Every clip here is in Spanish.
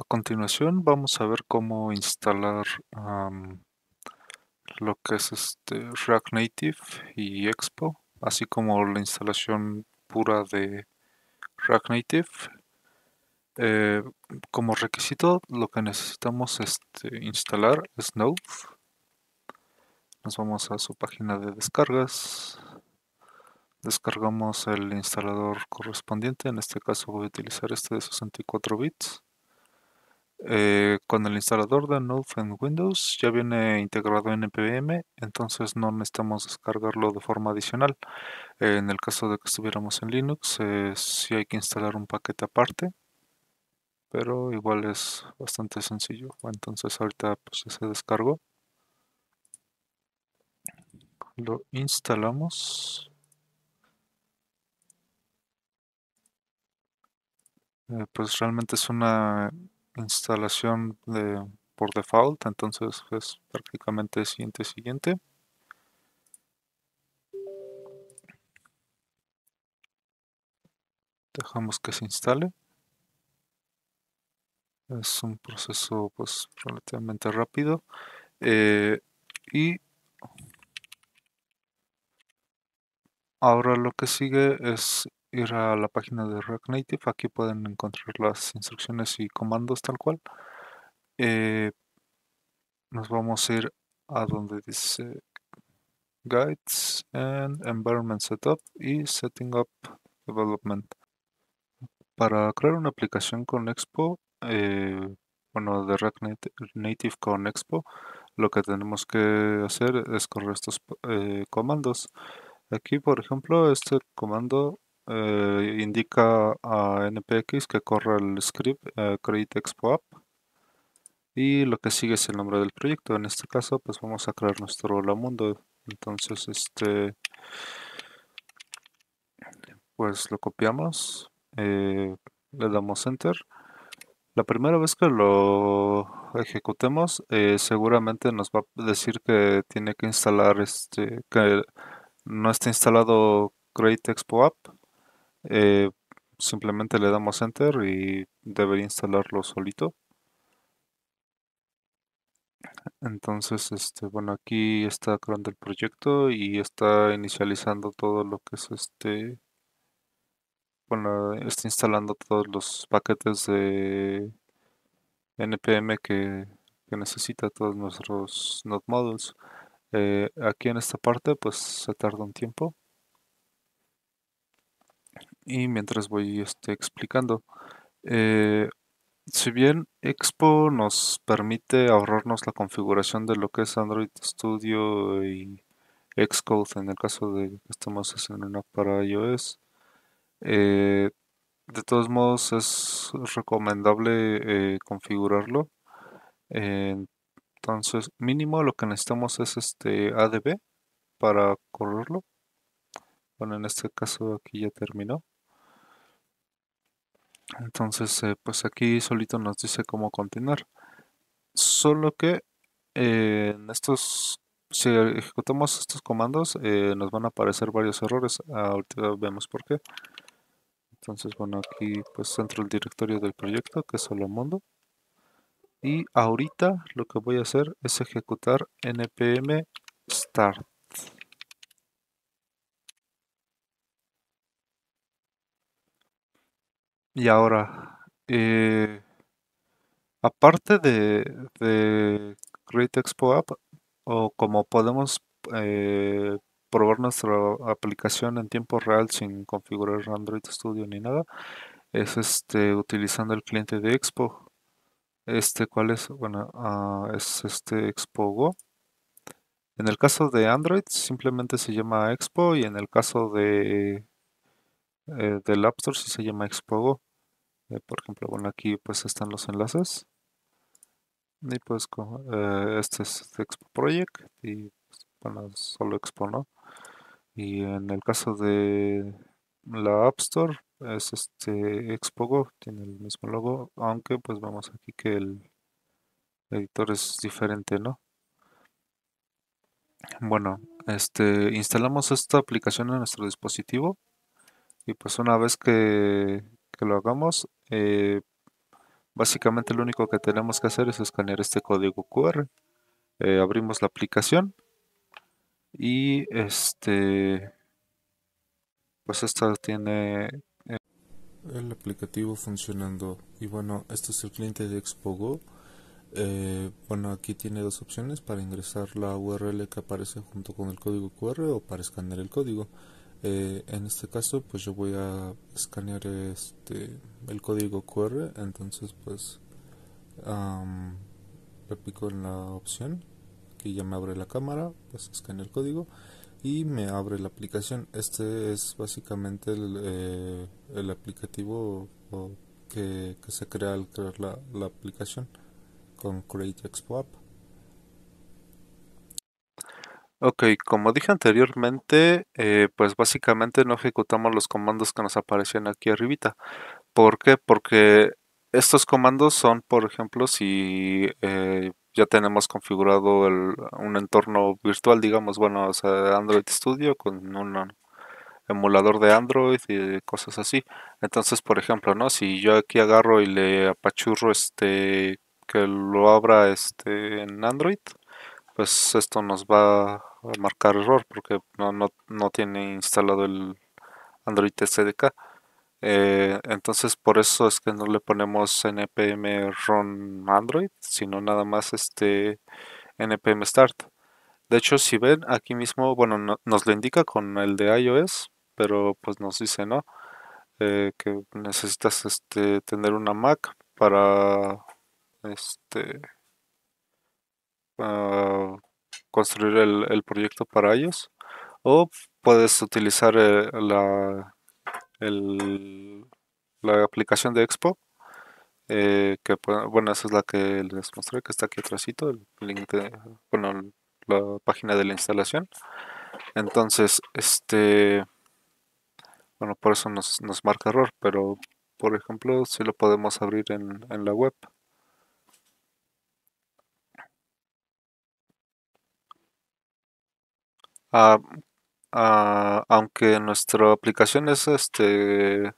A continuación vamos a ver cómo instalar lo que es este React Native y Expo, así como la instalación pura de React Native. Eh, como requisito lo que necesitamos este, instalar es Node. Nos vamos a su página de descargas. Descargamos el instalador correspondiente, en este caso voy a utilizar este de 64 bits eh, con el instalador de Node en Windows ya viene integrado en NPM, entonces no necesitamos descargarlo de forma adicional. en el caso de que estuviéramos en Linux, si eh, sí hay que instalar un paquete aparte, pero igual es bastante sencillo. Entonces ahorita pues, se descargó. Lo instalamos. Eh, pues realmente es una instalación de, por default, entonces es pues, prácticamente siguiente, siguiente. Dejamos que se instale. Es un proceso pues relativamente rápido. Eh, y ahora lo que sigue es ir a la página de React Native. Aquí pueden encontrar las instrucciones y comandos tal cual. Eh, nos vamos a ir a donde dice Guides and Environment Setup y Setting Up Development. Para crear una aplicación con Expo, eh, bueno, de React Native con Expo, lo que tenemos que hacer es correr estos eh, comandos. Aquí, por ejemplo, este comando eh, indica a npx que corra el script eh, create expo app y lo que sigue es el nombre del proyecto en este caso pues vamos a crear nuestro hola mundo entonces este pues lo copiamos eh, le damos enter la primera vez que lo ejecutemos seguramente nos va a decir que tiene que instalar este que no está instalado create expo app eh, simplemente le damos enter y debería instalarlo solito entonces este bueno aquí está creando el proyecto y está inicializando todo lo que es este bueno está instalando todos los paquetes de npm que, necesita todos nuestros node models eh, aquí en esta parte pues se tarda un tiempo y mientras voy este, explicando. Eh, si bien Expo nos permite ahorrarnos la configuración de lo que es Android Studio y Xcode en el caso de que estemos haciendo una para iOS, eh, de todos modos es recomendable eh, configurarlo. entonces, mínimo lo que necesitamos es este ADB para correrlo. Bueno, en este caso aquí ya terminó. Entonces, eh, pues aquí solito nos dice cómo continuar. Solo que eh, en estos, si ejecutamos estos comandos, eh, nos van a aparecer varios errores. Ahorita vemos por qué. Entonces, bueno, aquí pues entro el directorio del proyecto, que es solo mundo. Y ahorita lo que voy a hacer es ejecutar npm start. Y ahora, eh, aparte de, de, Expo App, o como podemos eh, probar nuestra aplicación en tiempo real sin configurar Android Studio ni nada, es este utilizando el cliente de Expo. Este, ¿cuál es? Bueno, ah, es este Expo Go. En el caso de Android simplemente se llama Expo y en el caso de eh, del App Store se llama Expo Go. Eh, por ejemplo, bueno, aquí pues están los enlaces. Y pues eh, este es Expo Project y pues, bueno, solo Expo, ¿no? Y en el caso de la App Store es este go tiene el mismo logo, aunque pues vemos aquí que el editor es diferente, ¿no? Bueno, este instalamos esta aplicación en nuestro dispositivo y pues una vez que, lo hagamos, eh, básicamente lo único que tenemos que hacer es escanear este código QR. Eh, abrimos la aplicación y este pues esta tiene eh, el aplicativo funcionando y bueno este es el cliente de ExpoGo bueno aquí tiene dos opciones para ingresar la URL que aparece junto con el código QR o para escanear el código eh, en este caso, pues yo voy a escanear este el código QR, entonces pues le pico en la opción que ya me abre la cámara, pues escaneo el código y me abre la aplicación. Este es básicamente el, eh, aplicativo que, se crea al crear la, la aplicación con Create Expo App. Ok, como dije anteriormente, eh, pues básicamente no ejecutamos los comandos que nos aparecen aquí arribita. ¿Por qué? Porque estos comandos son, por ejemplo, si eh, ya tenemos configurado un entorno virtual, digamos, bueno, o sea, Android Studio con un emulador de Android y cosas así. Entonces, por ejemplo, ¿no? Si yo aquí agarro y le apachurro este que lo abra este en Android, pues esto nos va a marcar error porque no, no, tiene instalado el Android SDK. Eh, entonces por eso es que no le ponemos npm run android sino nada más este npm start de hecho si ven aquí mismo bueno nos lo indica con el de ios pero pues nos dice no eh, que necesitas este tener una mac para este Ah, construir el, el, proyecto para ellos o puedes utilizar eh, la, la aplicación de Expo eh, que bueno esa es la que les mostré que está aquí atrásito el link bueno la página de la instalación entonces este bueno por eso nos, marca error pero por ejemplo si lo podemos abrir en, en la web Ah, ah, aunque nuestra aplicación es este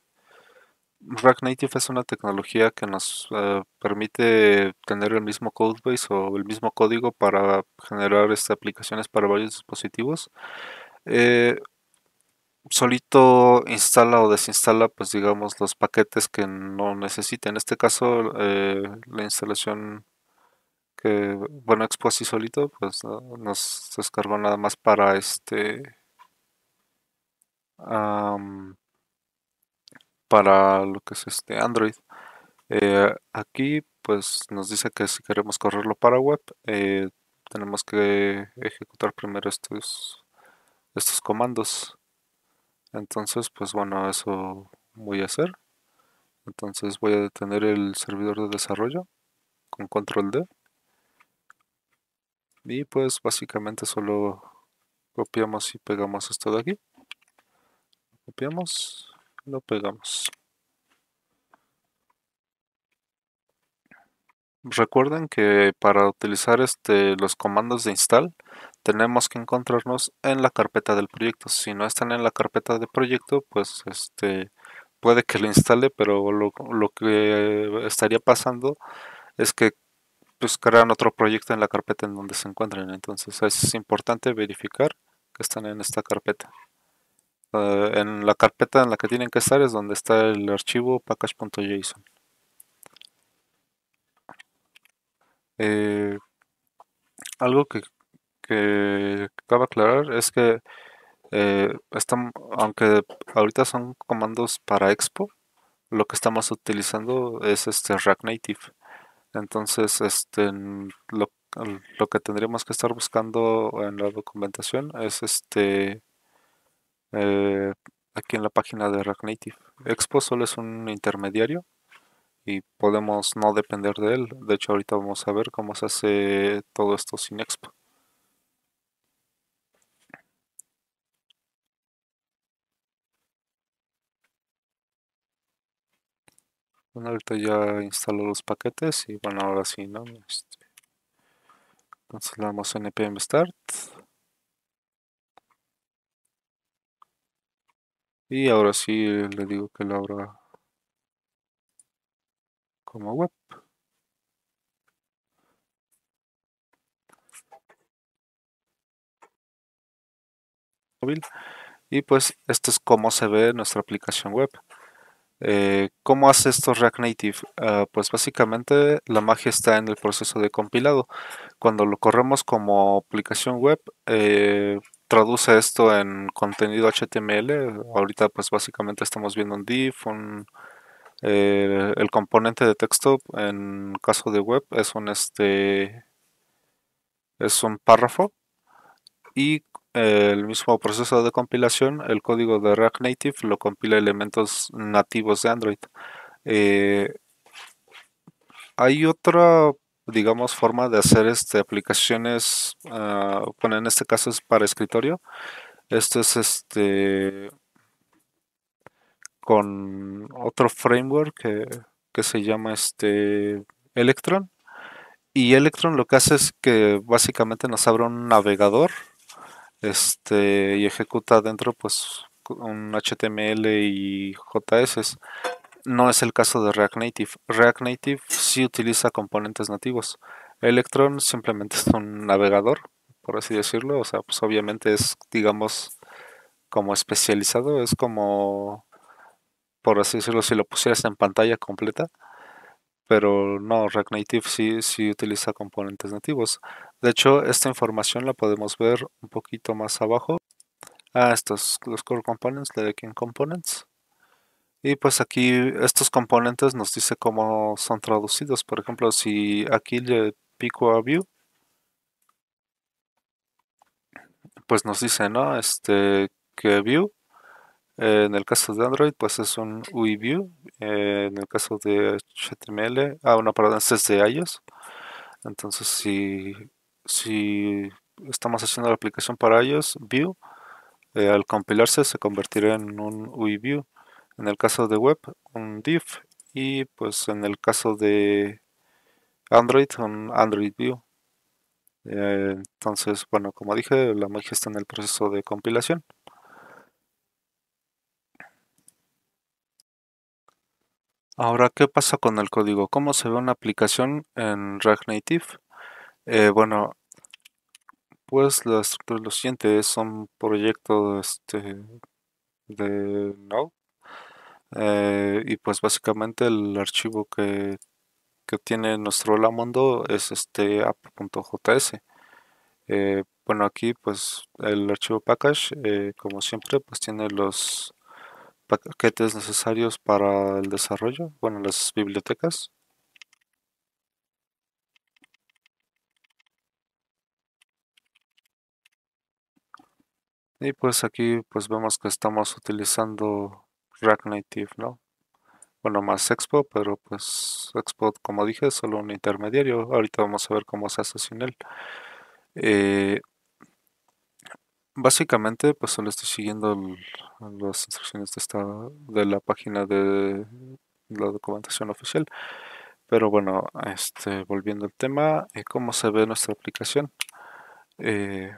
React Native es una tecnología que nos eh, permite tener el mismo codebase o el mismo código para generar estas aplicaciones para varios dispositivos. Eh, solito instala o desinstala, pues digamos, los paquetes que no necesita. En este caso, eh, la instalación bueno Expo así solito pues nos descargó nada más para este para lo que es este Android eh, aquí pues nos dice que si queremos correrlo para web eh, tenemos que ejecutar primero estos estos comandos entonces pues bueno eso voy a hacer entonces voy a detener el servidor de desarrollo con control D y pues básicamente solo copiamos y pegamos esto de aquí. Copiamos, lo pegamos. Recuerden que para utilizar este, los comandos de install tenemos que encontrarnos en la carpeta del proyecto. Si no están en la carpeta de proyecto, pues este puede que lo instale, pero lo, lo que estaría pasando es que buscarán pues, crean otro proyecto en la carpeta en donde se encuentren. Entonces es importante verificar que están en esta carpeta. Eh, en la carpeta en la que tienen que estar es donde está el archivo package.json. Eh, algo que, cabe aclarar es que eh, están, aunque ahorita son comandos para Expo, lo que estamos utilizando es este React Native. Entonces, este, lo, que tendríamos que estar buscando en la documentación es este eh, aquí en la página de React Native. Expo solo es un intermediario y podemos no depender de él. De hecho, ahorita vamos a ver cómo se hace todo esto sin Expo. Bueno, ahorita ya instaló los paquetes y bueno, ahora sí, ¿no? Este, damos npm start. Y ahora sí le digo que lo abra como web. Y pues esto es como se ve nuestra aplicación web. Eh, ¿Cómo hace esto React Native? Ah, pues básicamente la magia está en el proceso de compilado. Cuando lo corremos como aplicación web, eh, traduce esto en contenido HTML. Ahorita pues básicamente estamos viendo un div, un, eh, el componente de texto en caso de web es un, este, es un párrafo. Y el mismo proceso de compilación, el código de React Native lo compila elementos nativos de Android. Eh, hay otra, digamos, forma de hacer este, aplicaciones, ah, bueno, en este caso es para escritorio. Esto es este con otro framework que, se llama este Electron. Y Electron lo que hace es que básicamente nos abre un navegador este, y ejecuta dentro pues un HTML y JS. No es el caso de React Native. React Native sí utiliza componentes nativos. Electron simplemente es un navegador, por así decirlo. O sea, pues obviamente es, digamos, como especializado. Es como, por así decirlo, si lo pusieras en pantalla completa. Pero no, React Native sí, sí utiliza componentes nativos. De hecho, esta información la podemos ver un poquito más abajo. Ah, estos, los core components, la de aquí components. Y pues aquí estos componentes nos dice cómo son traducidos. Por ejemplo, si aquí le pico a view, pues nos dice, ¿no? Este, que view, eh, en el caso de Android, pues es un UI view. Eh, en el caso de HTML, ah, no, perdón, es de iOS. Entonces, si si estamos haciendo la aplicación para ellos, View, eh, al compilarse se convertirá en un UI En el caso de web, un div y pues en el caso de Android, un Android View. Eh, entonces, bueno, como dije, la magia está en el proceso de compilación. Ahora, ¿qué pasa con el código? ¿Cómo se ve una aplicación en React Native? Eh, bueno, pues la lo siguiente, es un proyecto este, de Node eh, y pues básicamente el archivo que, tiene nuestro lamondo es este app.js. Eh, bueno, aquí pues el archivo package, como siempre, pues tiene los paquetes necesarios para el desarrollo, bueno, las bibliotecas. Y pues aquí pues vemos que estamos utilizando React Native, ¿no? Bueno, más Expo, pero pues Expo, como dije, es solo un intermediario. Ahorita vamos a ver cómo se hace sin él. Eh, básicamente, pues solo estoy siguiendo las instrucciones de, esta, de la página de la documentación oficial. Pero bueno, este, volviendo al tema, eh, ¿cómo se ve nuestra aplicación? Eh,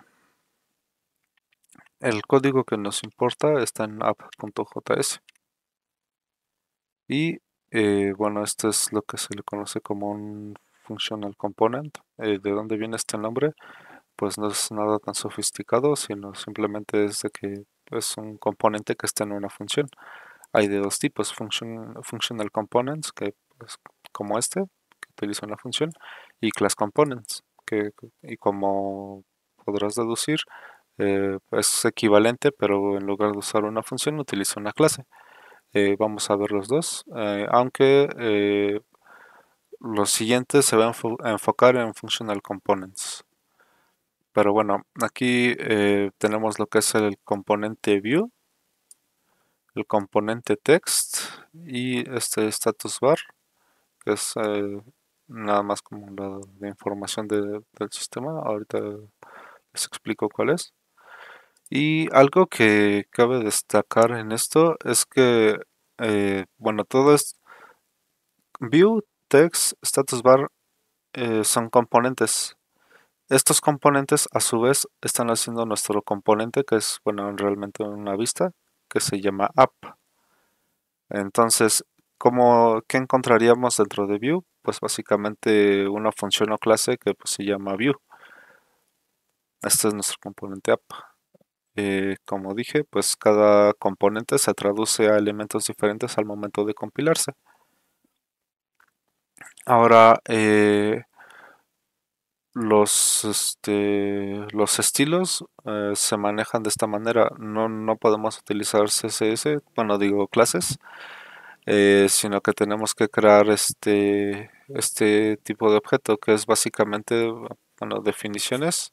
el código que nos importa está en app.js. Y eh, bueno, esto es lo que se le conoce como un functional component. Eh, ¿De dónde viene este nombre? Pues no es nada tan sofisticado, sino simplemente es de que es un componente que está en una función. Hay de dos tipos, functional components, que es como este, que utiliza una función, y class components, que y como podrás deducir, eh, pues, es equivalente, pero en lugar de usar una función utilizo una clase. Eh, vamos a ver los dos, eh, aunque los siguientes se van a enfocar en Functional Components. Pero bueno, aquí tenemos lo que es el componente View, el componente Text y este Status Bar, que es nada más como la de información del sistema. Ahorita les explico cuál es. Y algo que cabe destacar en esto es que, eh, bueno, todo es View, Text, Status Bar eh, son componentes. Estos componentes a su vez están haciendo nuestro componente que es, bueno, realmente una vista que se llama App. Entonces, ¿cómo, ¿qué encontraríamos dentro de View? Pues básicamente una función o clase que pues, se llama View. Este es nuestro componente App. Eh, como dije, pues cada componente se traduce a elementos diferentes al momento de compilarse. Ahora, eh, los, este, los estilos eh, se manejan de esta manera. No, podemos utilizar CSS, bueno, digo clases, sino que tenemos que crear este, este tipo de objeto que es básicamente, bueno, definiciones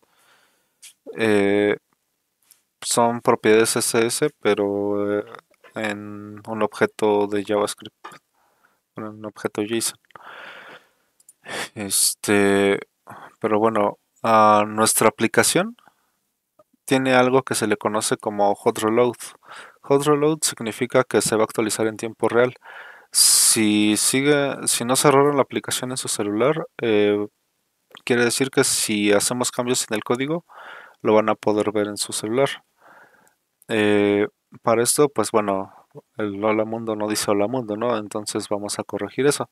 son propiedades CSS, pero eh, en un objeto de JavaScript, un objeto JSON. Este, pero bueno, ah, nuestra aplicación tiene algo que se le conoce como hot reload. Hot reload significa que se va a actualizar en tiempo real. Si sigue, si no cerraron la aplicación en su celular, eh, quiere decir que si hacemos cambios en el código, lo van a poder ver en su celular. Eh, para esto, pues bueno, el hola mundo no dice hola mundo, ¿no? Entonces vamos a corregir eso.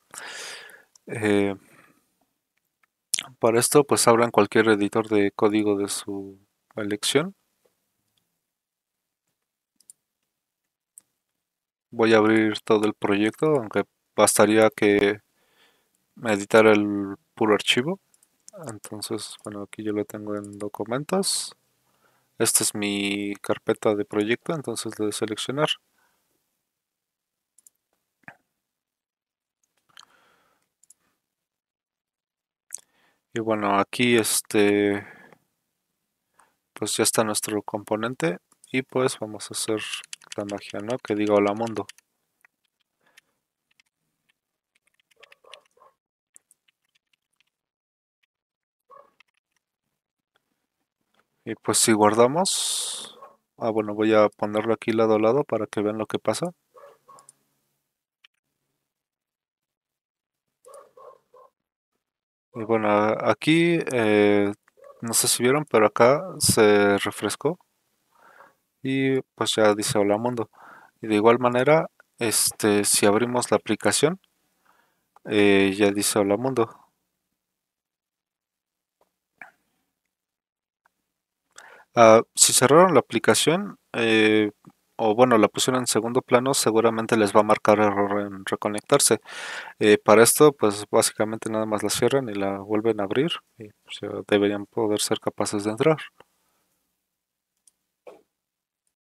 Eh, para esto, pues abran cualquier editor de código de su elección. Voy a abrir todo el proyecto, aunque bastaría que me editara el puro archivo. Entonces, bueno, aquí yo lo tengo en documentos. Esta es mi carpeta de proyecto, entonces le doy seleccionar. Y bueno, aquí este, pues ya está nuestro componente y pues vamos a hacer la magia, ¿no? Que diga hola mundo. Y pues si guardamos... Ah, bueno, voy a ponerlo aquí lado a lado para que vean lo que pasa. Y bueno, aquí, eh, no sé si vieron, pero acá se refrescó. Y pues ya dice hola mundo. Y de igual manera, este, si abrimos la aplicación, eh, ya dice hola mundo. Ah, si cerraron la aplicación eh, o bueno, la pusieron en segundo plano, seguramente les va a marcar error en reconectarse. Eh, para esto, pues básicamente nada más la cierran y la vuelven a abrir y deberían poder ser capaces de entrar.